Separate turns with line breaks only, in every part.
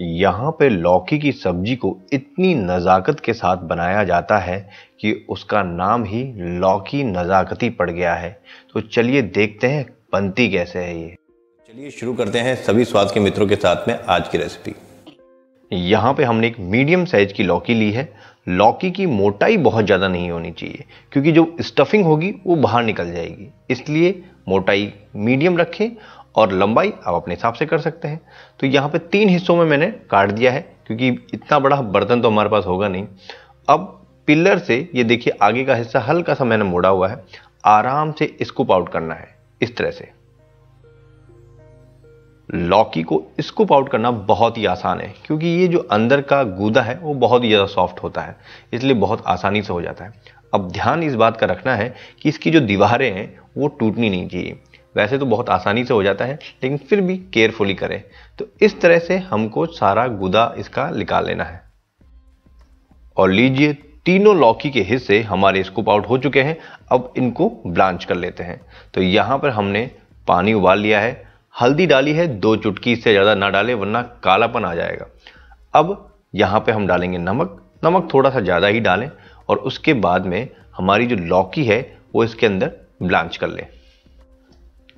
यहाँ पे लौकी की सब्जी को इतनी नज़ाकत के साथ बनाया जाता है कि उसका नाम ही लौकी नज़ाकती पड़ गया है तो चलिए देखते हैं बनती कैसे है ये चलिए शुरू करते हैं सभी स्वाद के मित्रों के साथ में आज की रेसिपी यहाँ पे हमने एक मीडियम साइज की लौकी ली है लौकी की मोटाई बहुत ज़्यादा नहीं होनी चाहिए क्योंकि जो स्टफिंग होगी वो बाहर निकल जाएगी इसलिए मोटाई मीडियम रखें और लंबाई आप अपने हिसाब से कर सकते हैं तो यहाँ पे तीन हिस्सों में मैंने काट दिया है क्योंकि इतना बड़ा बर्तन तो हमारे पास होगा नहीं अब पिलर से ये देखिए आगे का हिस्सा हल्का सा मैंने मोड़ा हुआ है आराम से स्कूप आउट करना है इस तरह से लौकी को स्कूप आउट करना बहुत ही आसान है क्योंकि ये जो अंदर का गूदा है वो बहुत ही ज़्यादा सॉफ्ट होता है इसलिए बहुत आसानी से हो जाता है अब ध्यान इस बात का रखना है कि इसकी जो दीवारें हैं वो टूटनी नहीं चाहिए वैसे तो बहुत आसानी से हो जाता है लेकिन फिर भी केयरफुली करें तो इस तरह से हमको सारा गुदा इसका निकाल लेना है और लीजिए तीनों लौकी के हिस्से हमारे स्कूप आउट हो चुके हैं अब इनको ब्लांच कर लेते हैं तो यहाँ पर हमने पानी उबाल लिया है हल्दी डाली है दो चुटकी इससे ज़्यादा ना डालें वरना कालापन आ जाएगा अब यहाँ पे हम डालेंगे नमक नमक थोड़ा सा ज़्यादा ही डालें और उसके बाद में हमारी जो लौकी है वो इसके अंदर ब्लांच कर लें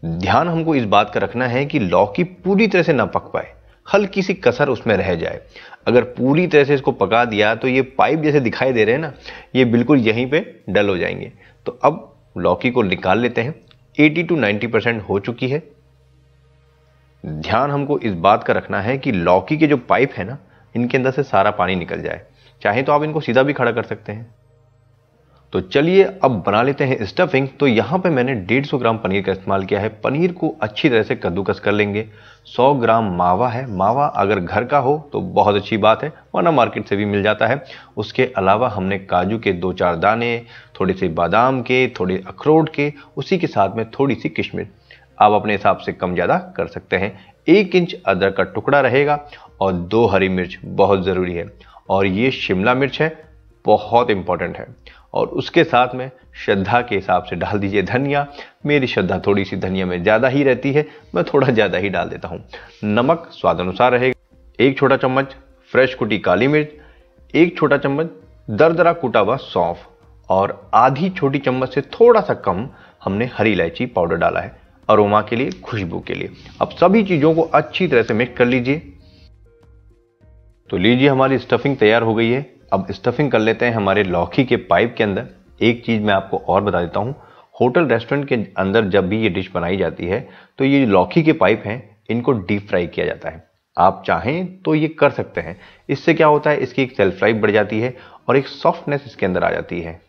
ध्यान हमको इस बात का रखना है कि लौकी पूरी तरह से ना पक पाए हल्की सी कसर उसमें रह जाए अगर पूरी तरह से इसको पका दिया तो ये पाइप जैसे दिखाई दे रहे हैं ना ये बिल्कुल यहीं पे डल हो जाएंगे तो अब लौकी को निकाल लेते हैं 80 टू 90 परसेंट हो चुकी है ध्यान हमको इस बात का रखना है कि लौकी के जो पाइप है ना इनके अंदर से सारा पानी निकल जाए चाहे तो आप इनको सीधा भी खड़ा कर सकते हैं तो चलिए अब बना लेते हैं स्टफिंग तो यहाँ पे मैंने 150 ग्राम पनीर का इस्तेमाल किया है पनीर को अच्छी तरह से कद्दूकस कर लेंगे 100 ग्राम मावा है मावा अगर घर का हो तो बहुत अच्छी बात है वरना मार्केट से भी मिल जाता है उसके अलावा हमने काजू के दो चार दाने थोड़े से बादाम के थोड़े अखरोट के उसी के साथ में थोड़ी सी किशमिश आप अपने हिसाब से कम ज़्यादा कर सकते हैं एक इंच अदरक का टुकड़ा रहेगा और दो हरी मिर्च बहुत ज़रूरी है और ये शिमला मिर्च है बहुत इंपॉर्टेंट है और उसके साथ में श्रद्धा के हिसाब से डाल दीजिए धनिया मेरी श्रद्धा थोड़ी सी धनिया में ज़्यादा ही रहती है मैं थोड़ा ज़्यादा ही डाल देता हूँ नमक स्वाद अनुसार रहेगा एक छोटा चम्मच फ्रेश कुटी काली मिर्च एक छोटा चम्मच दरदरा कुटा हुआ सौंफ और आधी छोटी चम्मच से थोड़ा सा कम हमने हरी इलायची पाउडर डाला है अरोमा के लिए खुशबू के लिए अब सभी चीज़ों को अच्छी तरह से मिक्स कर लीजिए तो लीजिए हमारी स्टफिंग तैयार हो गई है अब स्टफिंग कर लेते हैं हमारे लौकी के पाइप के अंदर एक चीज़ मैं आपको और बता देता हूँ होटल रेस्टोरेंट के अंदर जब भी ये डिश बनाई जाती है तो ये लौकी के पाइप हैं इनको डीप फ्राई किया जाता है आप चाहें तो ये कर सकते हैं इससे क्या होता है इसकी एक सेल्फ लाइफ बढ़ जाती है और एक सॉफ्टनेस इसके अंदर आ जाती है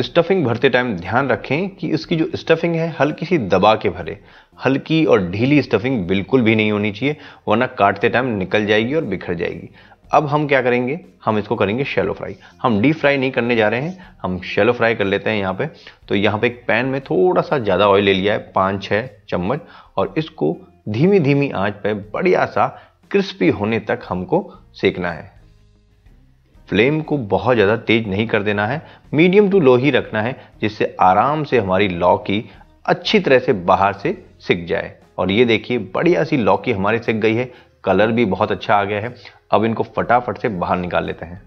स्टफिंग भरते टाइम ध्यान रखें कि इसकी जो स्टफिंग है हल्की सी दबा के भरे हल्की और ढीली स्टफिंग बिल्कुल भी नहीं होनी चाहिए वरना काटते टाइम निकल जाएगी और बिखर जाएगी अब हम क्या करेंगे हम इसको करेंगे शेलो फ्राई हम डीप फ्राई नहीं करने जा रहे हैं हम शेलो फ्राई कर लेते हैं यहाँ पे तो यहाँ पे एक पैन में थोड़ा सा ज़्यादा ऑयल ले लिया है पाँच छः चम्मच और इसको धीमी धीमी आंच पे बढ़िया सा क्रिस्पी होने तक हमको सेकना है फ्लेम को बहुत ज़्यादा तेज नहीं कर देना है मीडियम टू लो ही रखना है जिससे आराम से हमारी लौकी अच्छी तरह से बाहर से सिक जाए और ये देखिए बढ़िया सी लौकी हमारी सिक गई है कलर भी बहुत अच्छा आ गया है अब इनको फटाफट से बाहर निकाल लेते हैं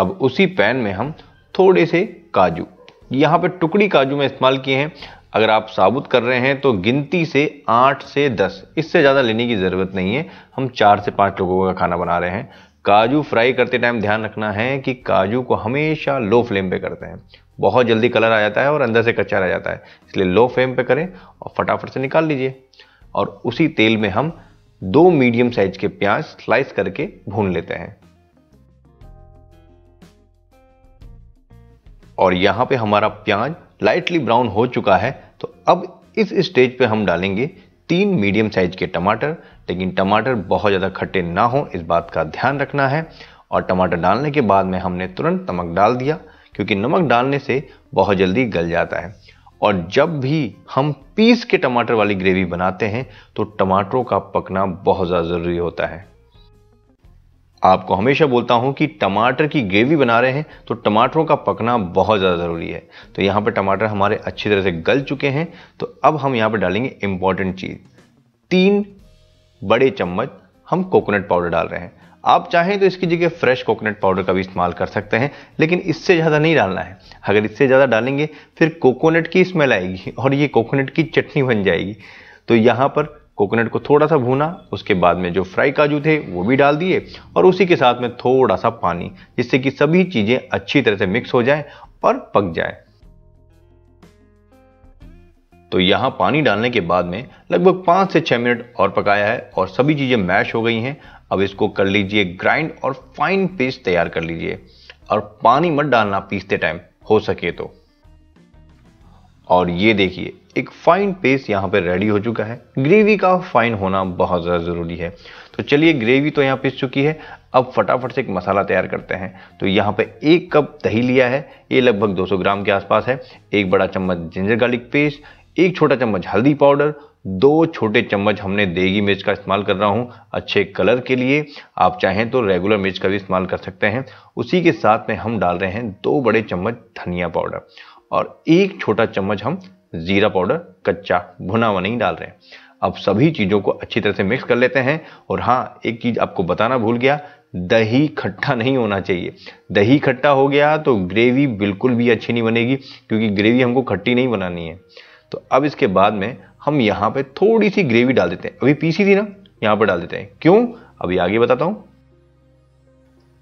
अब उसी पैन में हम थोड़े से काजू यहां पे टुकड़ी काजू में इस्तेमाल किए हैं अगर आप साबुत कर रहे हैं तो गिनती से आठ से दस इससे ज़्यादा लेने की ज़रूरत नहीं है हम चार से पांच लोगों का खाना बना रहे हैं काजू फ्राई करते टाइम ध्यान रखना है कि काजू को हमेशा लो फ्लेम पे करते हैं बहुत जल्दी कलर आ जाता है और अंदर से कच्चा रह जाता है इसलिए लो फ्लेम पे करें और फटाफट से निकाल लीजिए और उसी तेल में हम दो मीडियम साइज के प्याज स्लाइस करके भून लेते हैं और यहाँ पे हमारा प्याज लाइटली ब्राउन हो चुका है तो अब इस स्टेज पे हम डालेंगे तीन मीडियम साइज के टमाटर लेकिन टमाटर बहुत ज़्यादा खट्टे ना हो इस बात का ध्यान रखना है और टमाटर डालने के बाद में हमने तुरंत नमक डाल दिया क्योंकि नमक डालने से बहुत जल्दी गल जाता है और जब भी हम पीस के टमाटर वाली ग्रेवी बनाते हैं तो टमाटरों का पकना बहुत ज़्यादा ज़रूरी होता है आपको हमेशा बोलता हूं कि टमाटर की ग्रेवी बना रहे हैं तो टमाटरों का पकना बहुत ज़्यादा ज़रूरी है तो यहाँ पर टमाटर हमारे अच्छी तरह से गल चुके हैं तो अब हम यहाँ पर डालेंगे इंपॉर्टेंट चीज़ तीन बड़े चम्मच हम कोकोनट पाउडर डाल रहे हैं आप चाहें तो इसकी जगह फ्रेश कोकोनट पाउडर का भी इस्तेमाल कर सकते हैं लेकिन इससे ज़्यादा नहीं डालना है अगर इससे ज़्यादा डालेंगे फिर कोकोनट की स्मेल आएगी और ये कोकोनट की चटनी बन जाएगी तो यहाँ पर कोकोनट को थोड़ा सा भूना उसके बाद में जो फ्राई काजू थे वो भी डाल दिए और उसी के साथ में थोड़ा सा पानी जिससे कि सभी चीज़ें अच्छी तरह से मिक्स हो जाएं और पक जाए तो यहाँ पानी डालने के बाद में लगभग पाँच से छः मिनट और पकाया है और सभी चीज़ें मैश हो गई हैं अब इसको कर लीजिए ग्राइंड और फाइन पेस्ट तैयार कर लीजिए और पानी मत डालना पीसते टाइम हो सके तो और ये देखिए एक फाइन पेस्ट यहाँ पे रेडी हो चुका है ग्रेवी का फाइन होना बहुत ज़्यादा ज़रूरी है तो चलिए ग्रेवी तो यहाँ पिस चुकी है अब फटाफट से एक मसाला तैयार करते हैं तो यहाँ पे एक कप दही लिया है ये लगभग 200 ग्राम के आसपास है एक बड़ा चम्मच जिंजर गार्लिक पेस्ट एक छोटा चम्मच हल्दी पाउडर दो छोटे चम्मच हमने देगी मिर्च का इस्तेमाल कर रहा हूँ अच्छे कलर के लिए आप चाहें तो रेगुलर मिर्च का भी इस्तेमाल कर सकते हैं उसी के साथ में हम डाल रहे हैं दो बड़े चम्मच धनिया पाउडर और एक छोटा चम्मच हम ज़ीरा पाउडर कच्चा भुना हुआ नहीं डाल रहे हैं अब सभी चीज़ों को अच्छी तरह से मिक्स कर लेते हैं और हाँ एक चीज़ आपको बताना भूल गया दही खट्टा नहीं होना चाहिए दही खट्टा हो गया तो ग्रेवी बिल्कुल भी अच्छी नहीं बनेगी क्योंकि ग्रेवी हमको खट्टी नहीं बनानी है तो अब इसके बाद में हम यहां पे थोड़ी सी ग्रेवी डाल देते हैं अभी पीसी थी ना यहाँ पर डाल देते हैं क्यों अभी आगे बताता हूँ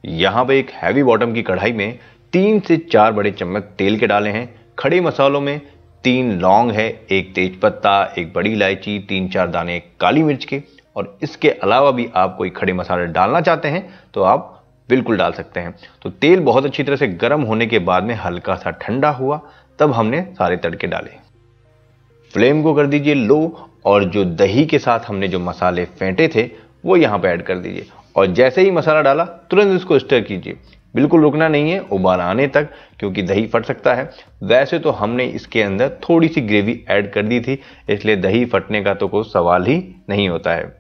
यहां पे एक हैवी बॉटम की कढ़ाई में तीन से चार बड़े चम्मच तेल के डाले हैं खड़े मसालों में तीन लौंग है एक तेज पत्ता एक बड़ी इलायची तीन चार दाने काली मिर्च के और इसके अलावा भी आप कोई खड़े मसाले डालना चाहते हैं तो आप बिल्कुल डाल सकते हैं तो तेल बहुत अच्छी तरह से गर्म होने के बाद में हल्का सा ठंडा हुआ तब हमने सारे तड़के डाले फ्लेम को कर दीजिए लो और जो दही के साथ हमने जो मसाले फेंटे थे वो यहाँ पर ऐड कर दीजिए और जैसे ही मसाला डाला तुरंत इसको स्टर कीजिए बिल्कुल रुकना नहीं है उबाल आने तक क्योंकि दही फट सकता है वैसे तो हमने इसके अंदर थोड़ी सी ग्रेवी ऐड कर दी थी इसलिए दही फटने का तो कोई सवाल ही नहीं होता है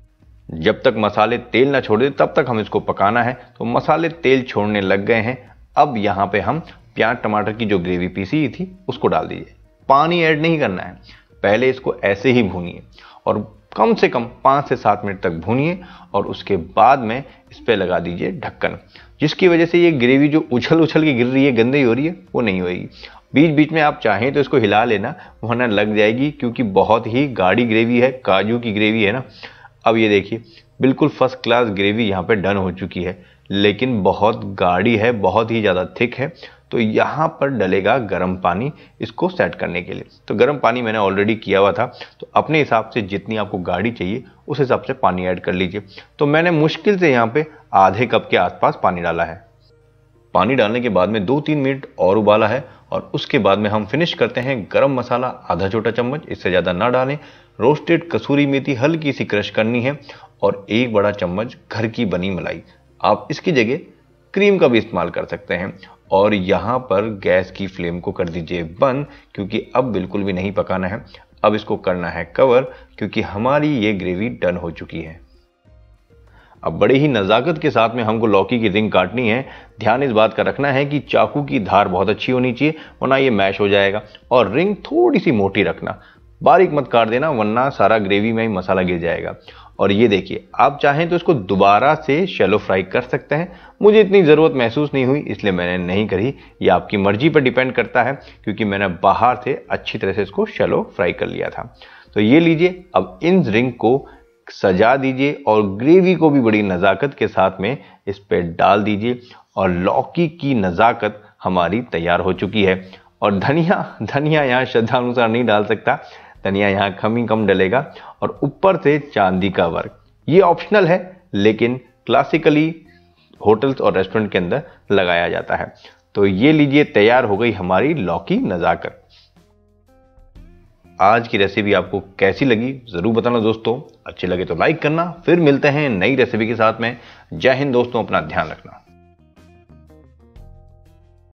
जब तक मसाले तेल ना छोड़ दे तब तक हम इसको पकाना है तो मसाले तेल छोड़ने लग गए हैं अब यहाँ पे हम प्याज टमाटर की जो ग्रेवी पीसी थी उसको डाल दीजिए पानी ऐड नहीं करना है पहले इसको ऐसे ही भूनिए और कम से कम पाँच से सात मिनट तक भूनिए और उसके बाद में इस पर लगा दीजिए ढक्कन जिसकी वजह से ये ग्रेवी जो उछल उछल के गिर रही है गंदी हो रही है वो नहीं होएगी बीच बीच में आप चाहें तो इसको हिला लेना वरना लग जाएगी क्योंकि बहुत ही गाढ़ी ग्रेवी है काजू की ग्रेवी है ना अब ये देखिए बिल्कुल फर्स्ट क्लास ग्रेवी यहाँ पे डन हो चुकी है लेकिन बहुत गाढ़ी है बहुत ही ज़्यादा थिक है तो यहाँ पर डलेगा गर्म पानी इसको सेट करने के लिए तो गर्म पानी मैंने ऑलरेडी किया हुआ था तो अपने हिसाब से जितनी आपको गाढ़ी चाहिए उस हिसाब से पानी ऐड कर लीजिए तो मैंने मुश्किल से यहाँ पे आधे कप के आसपास पानी डाला है पानी डालने के बाद में दो तीन मिनट और उबाला है और उसके बाद में हम फिनिश करते हैं गरम मसाला आधा छोटा चम्मच इससे ज़्यादा ना डालें रोस्टेड कसूरी मेथी हल्की सी क्रश करनी है और एक बड़ा चम्मच घर की बनी मलाई आप इसकी जगह क्रीम का भी इस्तेमाल कर सकते हैं और यहाँ पर गैस की फ्लेम को कर दीजिए बंद क्योंकि अब बिल्कुल भी नहीं पकाना है अब इसको करना है कवर क्योंकि हमारी ये ग्रेवी डन हो चुकी है अब बड़े ही नज़ाकत के साथ में हमको लौकी की रिंग काटनी है ध्यान इस बात का रखना है कि चाकू की धार बहुत अच्छी होनी चाहिए वरना ये मैश हो जाएगा और रिंग थोड़ी सी मोटी रखना बारीक मत काट देना वरना सारा ग्रेवी में ही मसाला गिर जाएगा और ये देखिए आप चाहें तो इसको दोबारा से शेलो फ्राई कर सकते हैं मुझे इतनी ज़रूरत महसूस नहीं हुई इसलिए मैंने नहीं करी ये आपकी मर्जी पर डिपेंड करता है क्योंकि मैंने बाहर से अच्छी तरह से इसको शेलो फ्राई कर लिया था तो ये लीजिए अब इन रिंग को सजा दीजिए और ग्रेवी को भी बड़ी नज़ाकत के साथ में इस पर डाल दीजिए और लौकी की नज़ाकत हमारी तैयार हो चुकी है और धनिया धनिया यहाँ श्रद्धा अनुसार नहीं डाल सकता धनिया यहाँ कम ही कम डलेगा और ऊपर से चांदी का वर्क ये ऑप्शनल है लेकिन क्लासिकली होटल्स और रेस्टोरेंट के अंदर लगाया जाता है तो ये लीजिए तैयार हो गई हमारी लौकी नज़ाकत आज की रेसिपी आपको कैसी लगी ज़रूर बताना दोस्तों अच्छे लगे तो लाइक करना फिर मिलते हैं नई रेसिपी के साथ में जय हिंद दोस्तों अपना ध्यान रखना